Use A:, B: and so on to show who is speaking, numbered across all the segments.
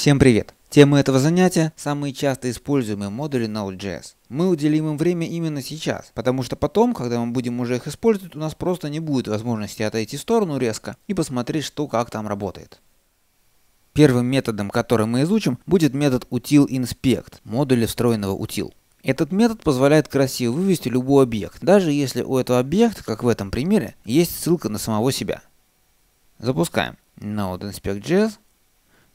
A: Всем привет! Тема этого занятия – самые часто используемые модули Node.js. Мы уделим им время именно сейчас, потому что потом, когда мы будем уже их использовать, у нас просто не будет возможности отойти в сторону резко и посмотреть, что как там работает. Первым методом, который мы изучим, будет метод util.inspect модуля встроенного util. Этот метод позволяет красиво вывести любой объект, даже если у этого объекта, как в этом примере, есть ссылка на самого себя. Запускаем node inspect.js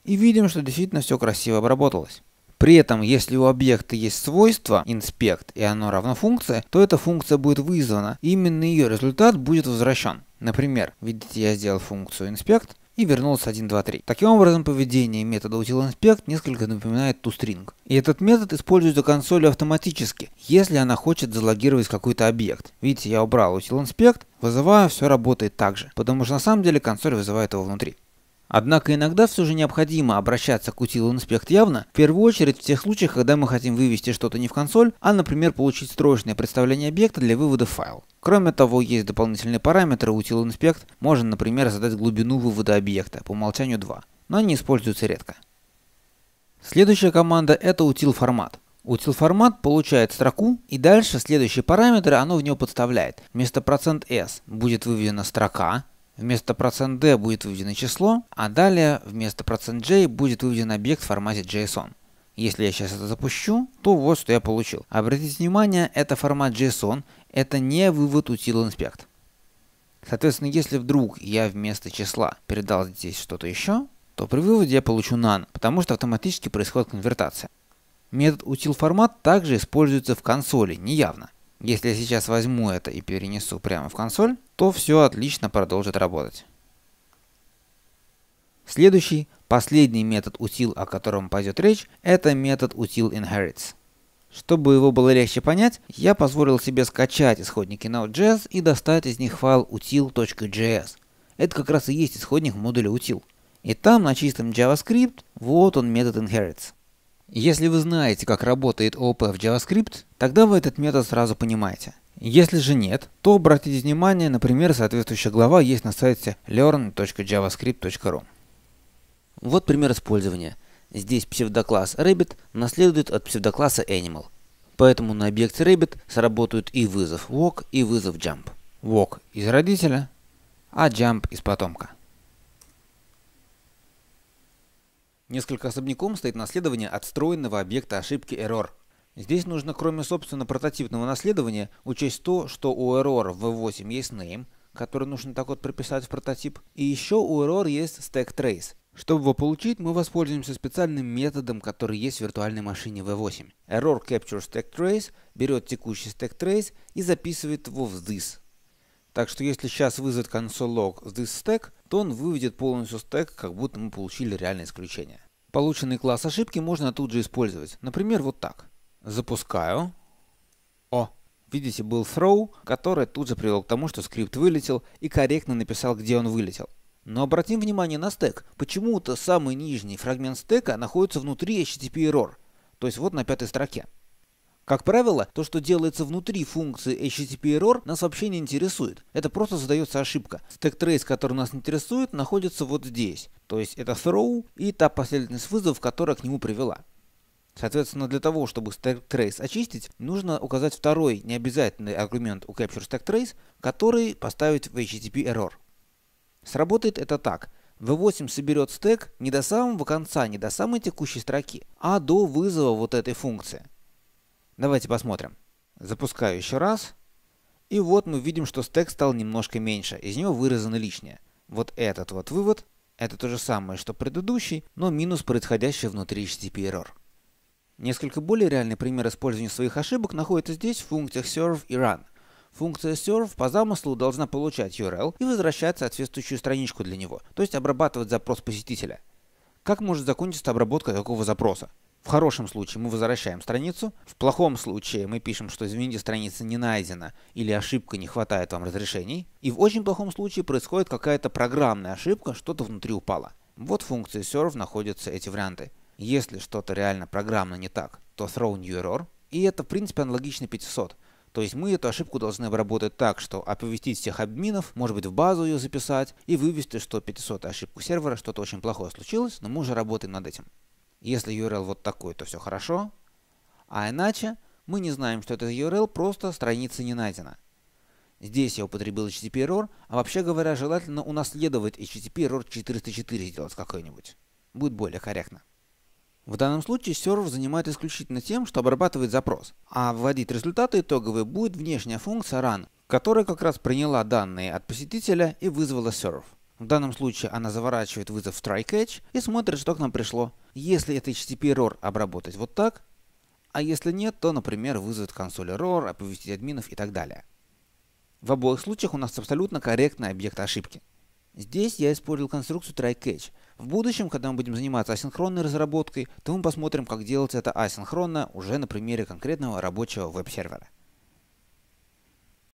A: и видим, что действительно все красиво обработалось. При этом, если у объекта есть свойство inspect и оно равно функции, то эта функция будет вызвана, и именно ее результат будет возвращен. Например, видите, я сделал функцию inspect и вернулся 1, 2, 3. Таким образом, поведение метода utilInspect несколько напоминает toString. И этот метод используется консолью автоматически, если она хочет залогировать какой-то объект. Видите, я убрал utilInspect, вызываю, все работает так же, потому что на самом деле консоль вызывает его внутри. Однако иногда все же необходимо обращаться к утилу инспект явно, в первую очередь в тех случаях, когда мы хотим вывести что-то не в консоль, а, например, получить строечное представление объекта для вывода в файл. Кроме того, есть дополнительные параметры утил инспект, можно, например, задать глубину вывода объекта, по умолчанию 2, но они используются редко. Следующая команда это утил формат. Утил формат получает строку и дальше следующие параметры оно в нее подставляет. Вместо процент %s будет выведена строка, Вместо процент %d будет выведено число, а далее вместо процент %j будет выведен объект в формате JSON. Если я сейчас это запущу, то вот что я получил. Обратите внимание, это формат JSON, это не вывод утил инспект. Соответственно, если вдруг я вместо числа передал здесь что-то еще, то при выводе я получу none, потому что автоматически происходит конвертация. Метод util.format также используется в консоли, неявно. Если я сейчас возьму это и перенесу прямо в консоль, то все отлично продолжит работать. Следующий, последний метод утил, о котором пойдет речь, это метод утил Чтобы его было легче понять, я позволил себе скачать исходники Node.js и достать из них файл util.js. Это как раз и есть исходник модуля util. И там на чистом JavaScript вот он метод inherits. Если вы знаете, как работает ООП в JavaScript, тогда вы этот метод сразу понимаете. Если же нет, то обратите внимание, например, соответствующая глава есть на сайте learn.javascript.ru. Вот пример использования. Здесь псевдокласс Rabbit наследует от псевдокласса Animal. Поэтому на объекте Rabbit сработают и вызов walk, и вызов jump. Walk из родителя, а jump из потомка. Несколько особняком стоит наследование отстроенного объекта ошибки Error. Здесь нужно, кроме собственно прототипного наследования, учесть то, что у Error в V8 есть name, который нужно так вот прописать в прототип, и еще у Error есть stack trace. Чтобы его получить, мы воспользуемся специальным методом, который есть в виртуальной машине V8. Error capture stack trace берет текущий stack trace и записывает его в this. Так что если сейчас вызвать console log this stack, то он выведет полностью стек, как будто мы получили реальное исключение. Полученный класс ошибки можно тут же использовать. Например, вот так. Запускаю. О, видите, был throw, который тут же привел к тому, что скрипт вылетел и корректно написал, где он вылетел. Но обратим внимание на стек. Почему-то самый нижний фрагмент стека находится внутри HTTP error, то есть вот на пятой строке. Как правило, то, что делается внутри функции HTTP error, нас вообще не интересует. Это просто задается ошибка. Stack trace, который нас интересует, находится вот здесь. То есть это throw и та последовательность вызовов, которая к нему привела. Соответственно, для того, чтобы stack trace очистить, нужно указать второй необязательный аргумент у capture stack trace, который поставить в HTTP error. Сработает это так. V8 соберет стек не до самого конца, не до самой текущей строки, а до вызова вот этой функции. Давайте посмотрим. Запускаю еще раз. И вот мы видим, что стек стал немножко меньше, из него выразено лишнее. Вот этот вот вывод, это то же самое, что предыдущий, но минус происходящий внутри HTTP error. Несколько более реальный пример использования своих ошибок находится здесь в функциях serve и run. Функция serve по замыслу должна получать URL и возвращать соответствующую страничку для него, то есть обрабатывать запрос посетителя. Как может закончиться обработка такого запроса? В хорошем случае мы возвращаем страницу, в плохом случае мы пишем, что извините, страница не найдена или ошибка не хватает вам разрешений, и в очень плохом случае происходит какая-то программная ошибка, что-то внутри упало. Вот в функции serve находятся эти варианты. Если что-то реально программно не так, то throw new error, и это в принципе аналогично 500. То есть мы эту ошибку должны обработать так, что оповестить всех админов, может быть в базу ее записать и вывести, что 500 ошибку сервера, что-то очень плохое случилось, но мы уже работаем над этим. Если URL вот такой, то все хорошо. А иначе мы не знаем, что это URL, просто страница не найдена. Здесь я употребил HTTP error, а вообще говоря, желательно унаследовать HTTP error 404 сделать какой-нибудь. Будет более корректно. В данном случае сервер занимает исключительно тем, что обрабатывает запрос, а вводить результаты итоговые будет внешняя функция run, которая как раз приняла данные от посетителя и вызвала сервер. В данном случае она заворачивает вызов в try-catch и смотрит, что к нам пришло. Если это HTTP error обработать вот так, а если нет, то, например, вызовет консоль error, оповестить админов и так далее. В обоих случаях у нас абсолютно корректный объект ошибки. Здесь я использовал конструкцию try-catch. В будущем, когда мы будем заниматься асинхронной разработкой, то мы посмотрим, как делать это асинхронно уже на примере конкретного рабочего веб-сервера.